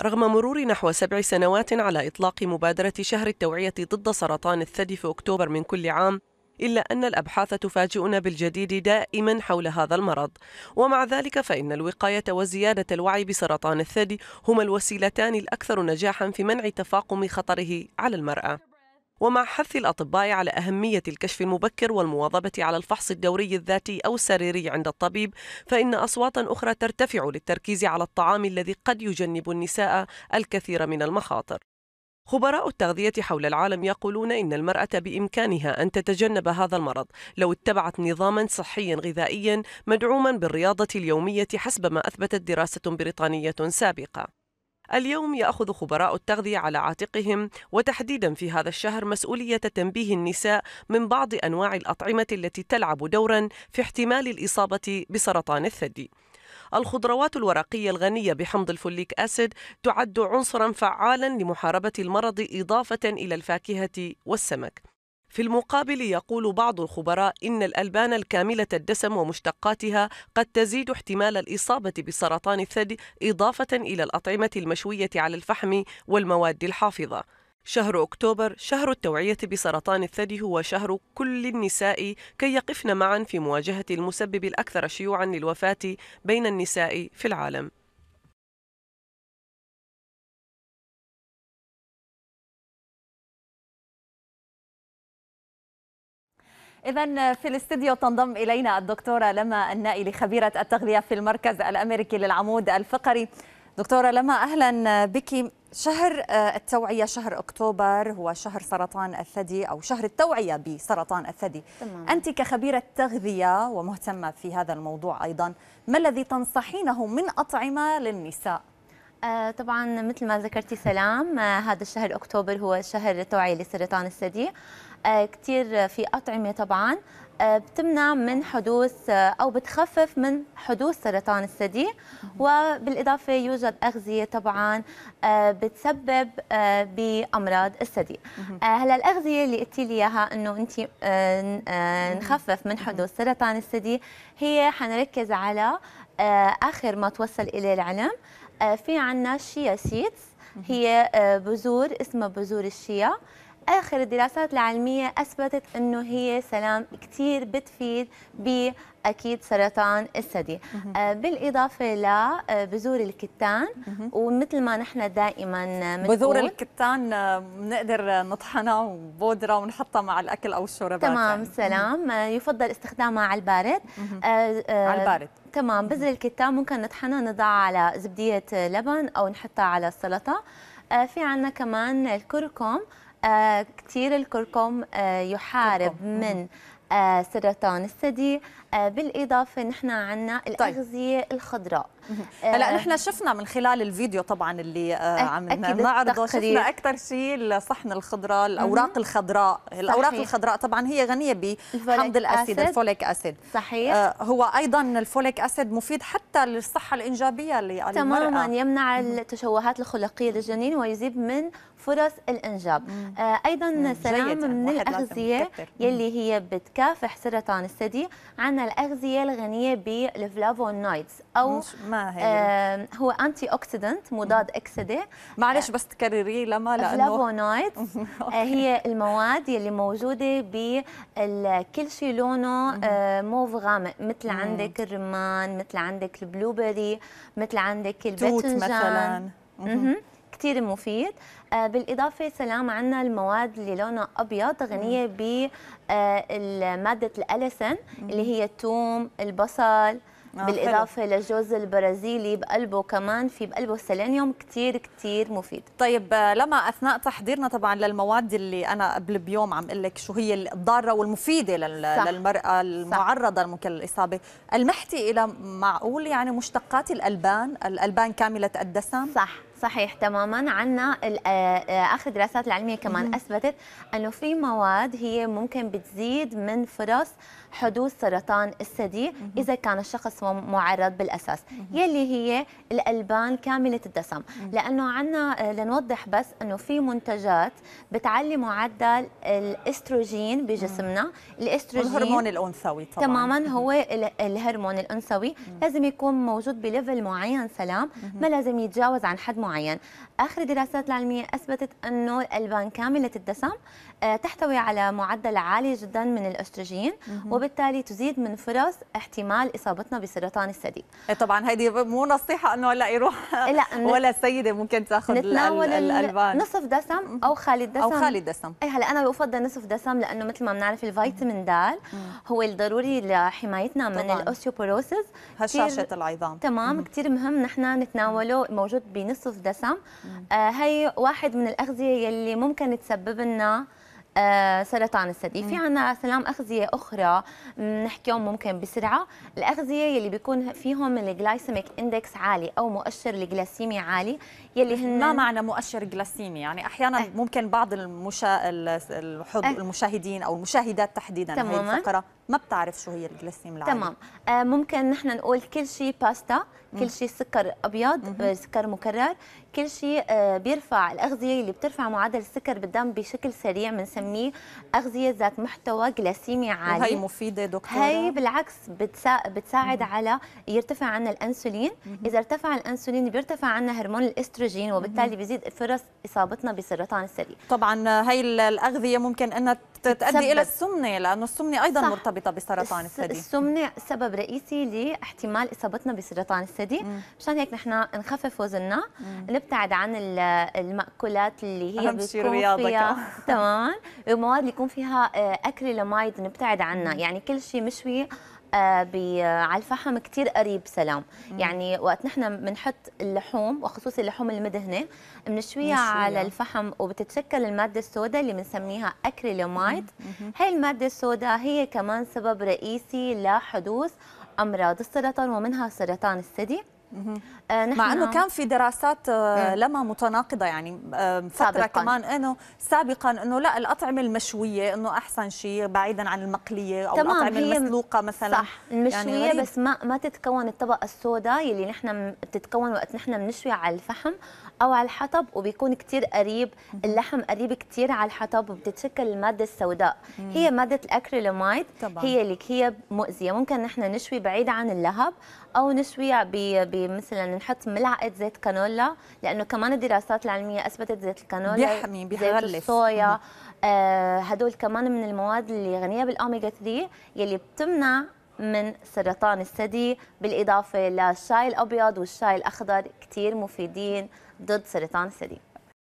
رغم مرور نحو سبع سنوات على إطلاق مبادرة شهر التوعية ضد سرطان الثدي في أكتوبر من كل عام إلا أن الأبحاث تفاجئنا بالجديد دائما حول هذا المرض ومع ذلك فإن الوقاية وزيادة الوعي بسرطان الثدي هما الوسيلتان الأكثر نجاحا في منع تفاقم خطره على المرأة ومع حث الأطباء على أهمية الكشف المبكر والمواظبة على الفحص الدوري الذاتي أو السريري عند الطبيب فإن أصواتا أخرى ترتفع للتركيز على الطعام الذي قد يجنب النساء الكثير من المخاطر خبراء التغذية حول العالم يقولون إن المرأة بإمكانها أن تتجنب هذا المرض لو اتبعت نظاما صحيا غذائيا مدعوما بالرياضة اليومية حسب ما أثبتت دراسة بريطانية سابقة اليوم ياخذ خبراء التغذيه على عاتقهم وتحديدا في هذا الشهر مسؤوليه تنبيه النساء من بعض انواع الاطعمه التي تلعب دورا في احتمال الاصابه بسرطان الثدي الخضروات الورقية الغنية بحمض الفوليك أسيد تعد عنصرا فعالا لمحاربة المرض إضافة إلى الفاكهة والسمك في المقابل يقول بعض الخبراء إن الألبان الكاملة الدسم ومشتقاتها قد تزيد احتمال الإصابة بسرطان الثدي إضافة إلى الأطعمة المشوية على الفحم والمواد الحافظة شهر أكتوبر شهر التوعية بسرطان الثدي هو شهر كل النساء كي يقفن معا في مواجهة المسبب الأكثر شيوعا للوفاة بين النساء في العالم إذا في الاستديو تنضم إلينا الدكتورة لما النائل خبيرة التغذية في المركز الأمريكي للعمود الفقري. دكتورة لما أهلا بك شهر آه، التوعية شهر أكتوبر هو شهر سرطان الثدي أو شهر التوعية بسرطان الثدي تمام. أنت كخبيرة تغذية ومهتمة في هذا الموضوع أيضا ما الذي تنصحينه من أطعمة للنساء؟ آه، طبعا مثل ما ذكرتي سلام آه، هذا الشهر اكتوبر هو شهر التوعيه لسرطان الثدي آه، كثير في أطعمة طبعا آه، بتمنع من حدوث آه، أو بتخفف من حدوث سرطان الثدي وبالإضافة يوجد أغذية طبعا بتسبب بأمراض الثدي هلا الأغذية اللي قلت لي إياها إنه أنت نخفف من حدوث سرطان الثدي هي حنركز على آخر ما توصل إليه العلم في عندنا شيا سيتس هي بذور اسمها بذور الشيا آخر الدراسات العلمية أثبتت أنه هي سلام كثير بتفيد ب اكيد سرطان الثدي آه، بالإضافة لبذور آه، الكتان ومثل ما نحن دائما بذور الكتان آه، بنقدر نطحنها وبودرة ونحطها مع الأكل أو الشوربات تمام يعني. سلام يفضل استخدامها على البارد على البارد تمام بذر الكتان ممكن نطحنها نضعها على زبدية لبن أو نحطها على السلطة في عندنا كمان الكركم آه، كثير الكركم آه، يحارب كركم. من آه، سرطان الثدي بالاضافه نحن عندنا طيب. الاغذيه طيب. الخضراء هلا نحن شفنا من خلال الفيديو طبعا اللي عم نعرضه شفنا اكثر شيء الصحن الخضراء الاوراق الخضراء صحيح. الاوراق الخضراء طبعا هي غنيه بحمض الاسيد الفوليك اسيد صحيح هو ايضا الفوليك اسيد مفيد حتى للصحه الانجابيه اللي تماما يمنع التشوهات الخلقيه للجنين ويزيد من فرص الانجاب آه ايضا سلام من الاغذيه يلي هي بتكافح سرطان الثدي عندنا الاغذيه الغنيه بالفلافونويدز او ما هي آه هو انتي اوكسيدنت مضاد اكسده معلش بس تكرريه لما لانه الفلافونويدز آه، هي المواد يلي موجوده بكل شيء لونه آه موف غامق مثل عندك الرمان مثل عندك البلوبري مثل عندك البتنجان مثلا كثير مفيد آه، بالاضافه سلام عندنا المواد اللي لونها ابيض غنيه بماده الاليسن اللي هي الثوم البصل آه، بالإضافة حلو. للجوز البرازيلي بقلبه كمان في بقلبه سيلينيوم كتير كتير مفيد طيب آه، لما أثناء تحضيرنا طبعا للمواد اللي أنا قبل بيوم عم لك شو هي الضارة والمفيدة للمرأة صح. للمرأة المعرضة ممكن للإصابة المحتي إلى معقول يعني مشتقات الألبان الألبان كاملة الدسم صح صحيح تماما عندنا اخر الدراسات العلميه كمان مم. اثبتت انه في مواد هي ممكن بتزيد من فرص حدوث سرطان الثدي اذا كان الشخص معرض بالاساس مم. يلي هي الالبان كامله الدسم لانه عندنا لنوضح بس انه في منتجات بتعلي معدل الاستروجين بجسمنا الاستروجين الهرمون الانثوي طبعا تماما هو الهرمون الانثوي لازم يكون موجود بليفل معين سلام ما لازم يتجاوز عن حد معين معين اخر الدراسات العلميه اثبتت انه الالبان كامله الدسم آه، تحتوي على معدل عالي جدا من الاستروجين وبالتالي تزيد من فرص احتمال اصابتنا بسرطان الثدي إيه، طبعا هيدي مو نصيحه انه هلا يروح لا ولا السيده ممكن تاخذ الالبان نصف دسم او خالي الدسم او خالي الدسم اي هلا انا بفضل نصف دسم لانه مثل ما بنعرف الفيتامين د هو الضروري لحمايتنا من الاوستيوبوروسيس هشاشه العظام تمام كثير مهم نحن نتناوله موجود بنصف دسم آه هي واحد من الاغذيه يلي ممكن تسبب لنا آه، سرطان الثدي في عنا سلام اغذيه اخرى نحكيهم ممكن بسرعه الاغذيه يلي بيكون فيهم الجلايسيميك اندكس عالي او مؤشر الجلاسيمي عالي يلي هن ما معنى مؤشر جلاسيمي يعني احيانا أه. ممكن بعض المشا... الحض... أه. المشاهدين او المشاهدات تحديدا تماما. هي الفقره ما بتعرف شو هي الجلاسيم العالي تمام آه ممكن نحن نقول كل شيء باستا كل شيء سكر ابيض آه، سكر مكرر كل شيء آه بيرفع الاغذيه اللي بترفع معدل السكر بالدم بشكل سريع من بنسميه اغذيه ذات محتوى جلاسيمي عالي هي مفيده دكتوره هي بالعكس بتسا... بتساعد مم. على يرتفع عنا الانسولين مم. اذا ارتفع الانسولين بيرتفع عنا هرمون الاستروجين وبالتالي بيزيد فرص اصابتنا بسرطان الثدي طبعا هي آه، الاغذيه ممكن انها تؤدي الى السمنه لانه السمنه ايضا صح. مرتبطه بسرطان الثدي السمنه سبب رئيسي لاحتمال اصابتنا بسرطان الثدي مشان هيك نحن نخفف وزننا نبتعد عن المأكولات اللي هي بتكون فيها تمام المواد اللي يكون فيها آه، اكريلامايد نبتعد عنها يعني كل شيء مشوي آه، على الفحم كثير قريب سلام مم. يعني وقت نحن بنحط اللحوم وخصوصا اللحوم المدهنه بنشويها على الفحم وبتتشكل الماده السوداء اللي بنسميها اكريلومايد هي الماده السوداء هي كمان سبب رئيسي لحدوث امراض السرطان ومنها سرطان الثدي آه، مع انه نعم. كان في دراسات آه، إيه. لما متناقضه يعني آه، فتره سابقاً. كمان انه سابقا انه لا الاطعمه المشويه انه احسن شيء بعيدا عن المقليه او تمام الاطعمه المسلوقه مثلا صح المشويه يعني بس ما ما تتكون الطبقه السوداء اللي نحن بتتكون وقت نحن بنشوي على الفحم او على الحطب وبيكون كثير قريب اللحم قريب كثير على الحطب وبتتشكل الماده السوداء هي ماده الاكريلاميد هي اللي هي مؤذيه ممكن نحن نشوي بعيد عن اللهب او نشوي بمثلا نحط ملعقه زيت كانولا لانه كمان الدراسات العلميه اثبتت زيت الكانولا بيحمي يعني بيغلف زيت الصويا آه هدول كمان من المواد اللي غنيه بالاوميجا 3 يلي بتمنع من سرطان الثدي بالإضافة للشاي الأبيض والشاي الأخضر كتير مفيدين ضد سرطان الثدي